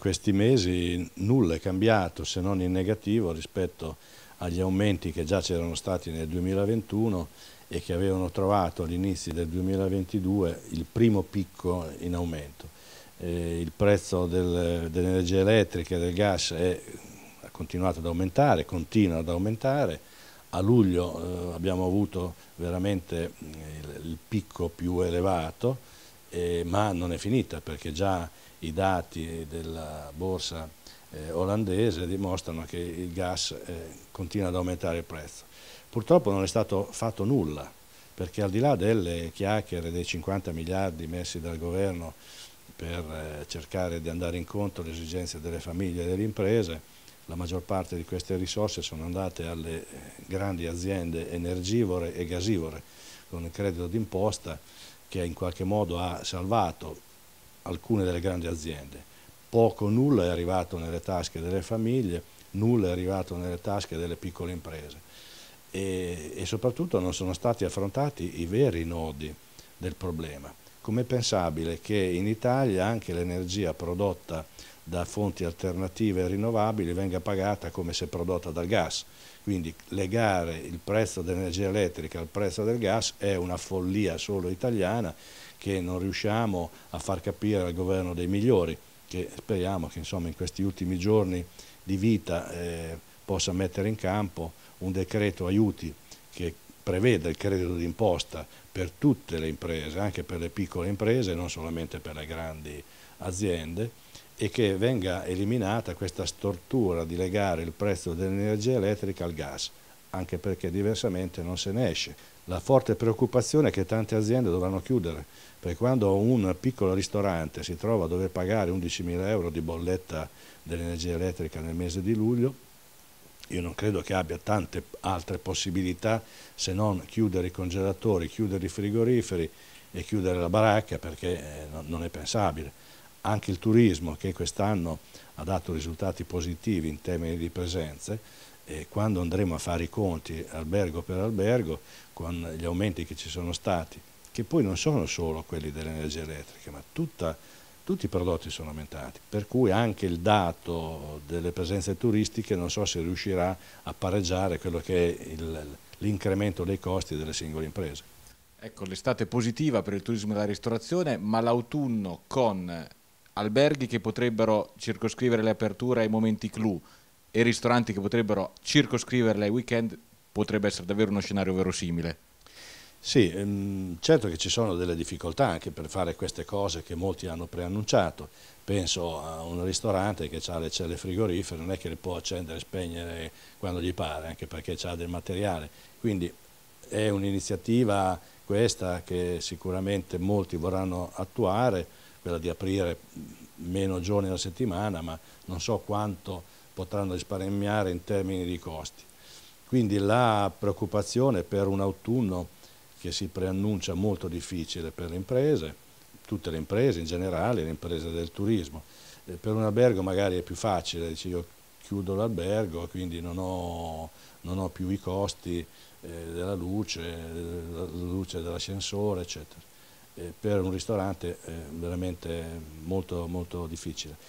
questi mesi nulla è cambiato se non in negativo rispetto agli aumenti che già c'erano stati nel 2021 e che avevano trovato all'inizio del 2022 il primo picco in aumento. Eh, il prezzo del, dell'energia elettrica e del gas è, ha continuato ad aumentare, continua ad aumentare, a luglio eh, abbiamo avuto veramente eh, il, il picco più elevato, eh, ma non è finita perché già i dati della borsa eh, olandese dimostrano che il gas eh, continua ad aumentare il prezzo. Purtroppo non è stato fatto nulla perché al di là delle chiacchiere dei 50 miliardi messi dal governo per eh, cercare di andare incontro alle esigenze delle famiglie e delle imprese, la maggior parte di queste risorse sono andate alle eh, grandi aziende energivore e gasivore con il credito d'imposta che in qualche modo ha salvato alcune delle grandi aziende. Poco o nulla è arrivato nelle tasche delle famiglie, nulla è arrivato nelle tasche delle piccole imprese e, e soprattutto non sono stati affrontati i veri nodi del problema com'è pensabile che in Italia anche l'energia prodotta da fonti alternative e rinnovabili venga pagata come se prodotta dal gas. Quindi legare il prezzo dell'energia elettrica al prezzo del gas è una follia solo italiana che non riusciamo a far capire al governo dei migliori, che speriamo che insomma, in questi ultimi giorni di vita eh, possa mettere in campo un decreto aiuti che prevede il credito d'imposta per tutte le imprese, anche per le piccole imprese, non solamente per le grandi aziende, e che venga eliminata questa stortura di legare il prezzo dell'energia elettrica al gas, anche perché diversamente non se ne esce. La forte preoccupazione è che tante aziende dovranno chiudere, perché quando un piccolo ristorante si trova a dover pagare 11.000 euro di bolletta dell'energia elettrica nel mese di luglio, io non credo che abbia tante altre possibilità se non chiudere i congelatori, chiudere i frigoriferi e chiudere la baracca perché eh, non è pensabile. Anche il turismo che quest'anno ha dato risultati positivi in termini di presenze, e quando andremo a fare i conti albergo per albergo con gli aumenti che ci sono stati, che poi non sono solo quelli dell'energia elettrica, ma tutta tutti i prodotti sono aumentati, per cui anche il dato delle presenze turistiche non so se riuscirà a pareggiare quello che è l'incremento dei costi delle singole imprese. Ecco, l'estate è positiva per il turismo e la ristorazione, ma l'autunno con alberghi che potrebbero circoscrivere le aperture ai momenti clou e ristoranti che potrebbero circoscriverle ai weekend potrebbe essere davvero uno scenario verosimile. Sì, ehm, certo che ci sono delle difficoltà anche per fare queste cose che molti hanno preannunciato. Penso a un ristorante che ha le celle frigorifere, non è che le può accendere e spegnere quando gli pare, anche perché ha del materiale. Quindi è un'iniziativa questa che sicuramente molti vorranno attuare, quella di aprire meno giorni alla settimana, ma non so quanto potranno risparmiare in termini di costi. Quindi la preoccupazione per un autunno che si preannuncia molto difficile per le imprese, tutte le imprese in generale, le imprese del turismo. Eh, per un albergo magari è più facile, dice io chiudo l'albergo, quindi non ho, non ho, più i costi eh, della luce, della luce dell'ascensore, eccetera. Eh, per un ristorante è veramente molto, molto difficile.